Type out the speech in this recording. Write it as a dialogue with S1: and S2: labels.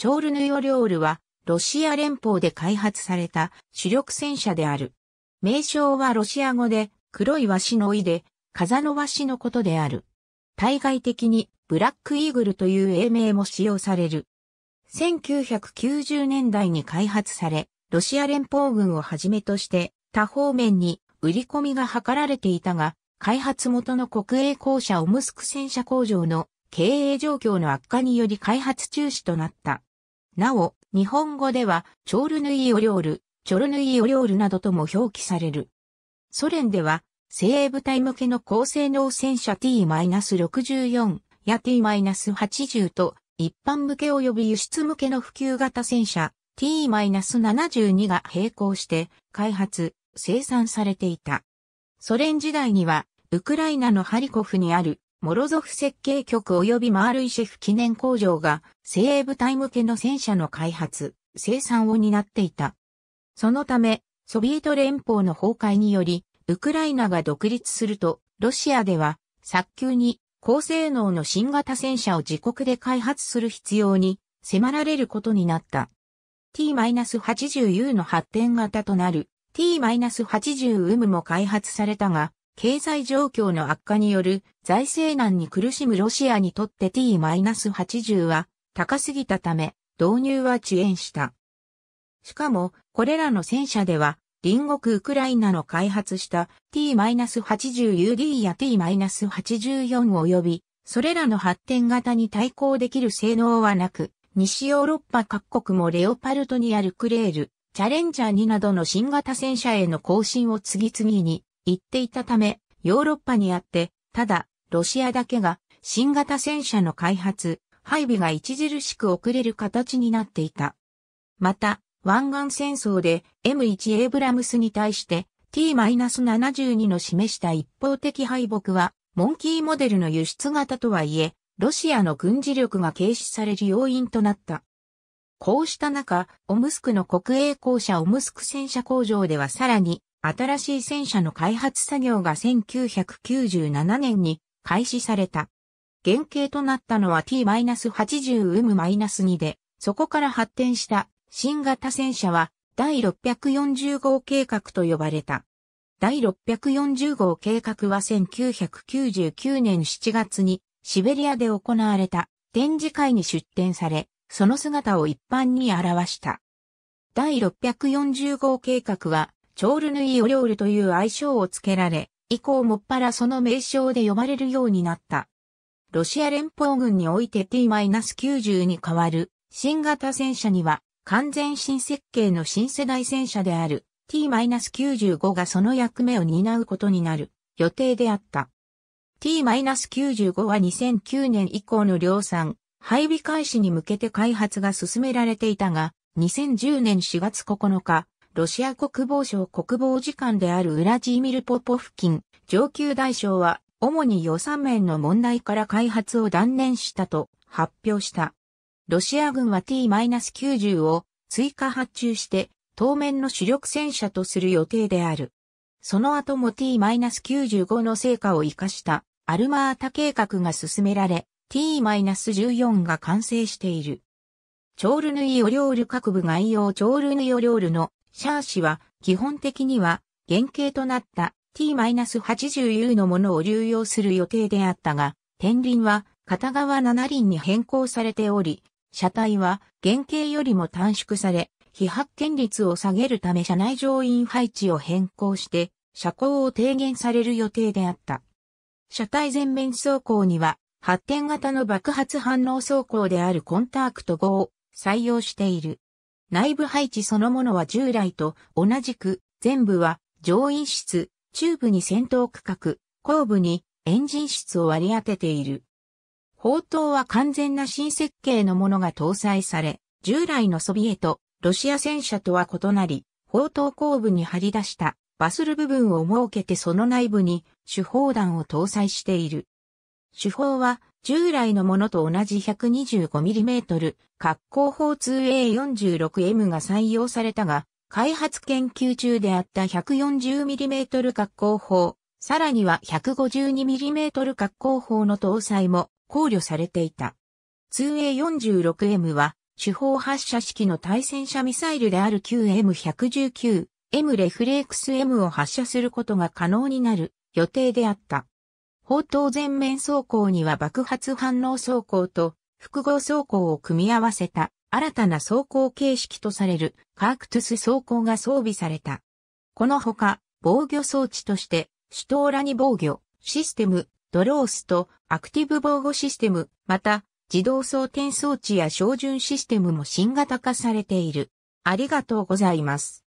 S1: チョールヌヨリョールは、ロシア連邦で開発された主力戦車である。名称はロシア語で、黒い和紙の意で、風の和紙のことである。対外的に、ブラックイーグルという英名も使用される。1990年代に開発され、ロシア連邦軍をはじめとして、他方面に売り込みが図られていたが、開発元の国営公社オムスク戦車工場の経営状況の悪化により開発中止となった。なお、日本語では、チョールヌイオリョール、チョルヌイオリョールなどとも表記される。ソ連では、精鋭部隊向けの高性能戦車 T-64 や T-80 と、一般向け及び輸出向けの普及型戦車 T-72 が並行して開発、生産されていた。ソ連時代には、ウクライナのハリコフにあるモロゾフ設計局及びマールイシェフ記念工場が精鋭部隊向けの戦車の開発、生産を担っていた。そのため、ソビエト連邦の崩壊により、ウクライナが独立すると、ロシアでは、早急に高性能の新型戦車を自国で開発する必要に迫られることになった。T-80U の発展型となる T-80UM も開発されたが、経済状況の悪化による財政難に苦しむロシアにとって T-80 は高すぎたため導入は遅延した。しかも、これらの戦車では、隣国ウクライナの開発した T-80UD や T-84 及び、それらの発展型に対抗できる性能はなく、西ヨーロッパ各国もレオパルトにあるクレール、チャレンジャー2などの新型戦車への更新を次々に言っていたため、ヨーロッパにあって、ただ、ロシアだけが新型戦車の開発、配備が著しく遅れる形になっていた。また、湾岸戦争で M1 エイブラムスに対して T-72 の示した一方的敗北は、モンキーモデルの輸出型とはいえ、ロシアの軍事力が軽視される要因となった。こうした中、オムスクの国営公社オムスク戦車工場ではさらに新しい戦車の開発作業が1997年に開始された。原型となったのは T-80M-2 で、そこから発展した新型戦車は第640号計画と呼ばれた。第640号計画は1999年7月にシベリアで行われた展示会に出展され、その姿を一般に表した。第640号計画はチョールヌイオリョールという愛称を付けられ、以降もっぱらその名称で呼ばれるようになった。ロシア連邦軍において T-90 に代わる新型戦車には完全新設計の新世代戦車である T-95 がその役目を担うことになる予定であった。T-95 は2009年以降の量産、配備開始に向けて開発が進められていたが、2010年4月9日、ロシア国防省国防次官であるウラジーミル・ポポフ近、上級大将は主に予算面の問題から開発を断念したと発表した。ロシア軍は T-90 を追加発注して当面の主力戦車とする予定である。その後も T-95 の成果を活かしたアルマータ計画が進められ T-14 が完成している。チョールヌイオリョール各部概要チョールヌイオリョールのシャー氏は基本的には原型となった t-80u のものを流用する予定であったが、天輪は片側7輪に変更されており、車体は原型よりも短縮され、非発見率を下げるため車内乗員配置を変更して、車高を低減される予定であった。車体前面走行には、発展型の爆発反応走行であるコンタクト5を採用している。内部配置そのものは従来と同じく、全部は乗員室、中部に戦闘区画、後部にエンジン室を割り当てている。砲塔は完全な新設計のものが搭載され、従来のソビエト、ロシア戦車とは異なり、砲塔後部に張り出したバスル部分を設けてその内部に手砲弾を搭載している。手砲は従来のものと同じ 125mm 格好砲 2A46M が採用されたが、開発研究中であった 140mm 格好砲、さらには 152mm 格好砲の搭載も考慮されていた。2A46M は、手法発射式の対戦車ミサイルである QM119、M レフレークス M を発射することが可能になる予定であった。砲塔前面走行には爆発反応走行と複合走行を組み合わせた新たな走行形式とされるカークトゥス走行が装備された。このほか防御装置としてシュトーラニ防御システム、ドロースとアクティブ防護システム、また自動装填装置や照準システムも新型化されている。ありがとうございます。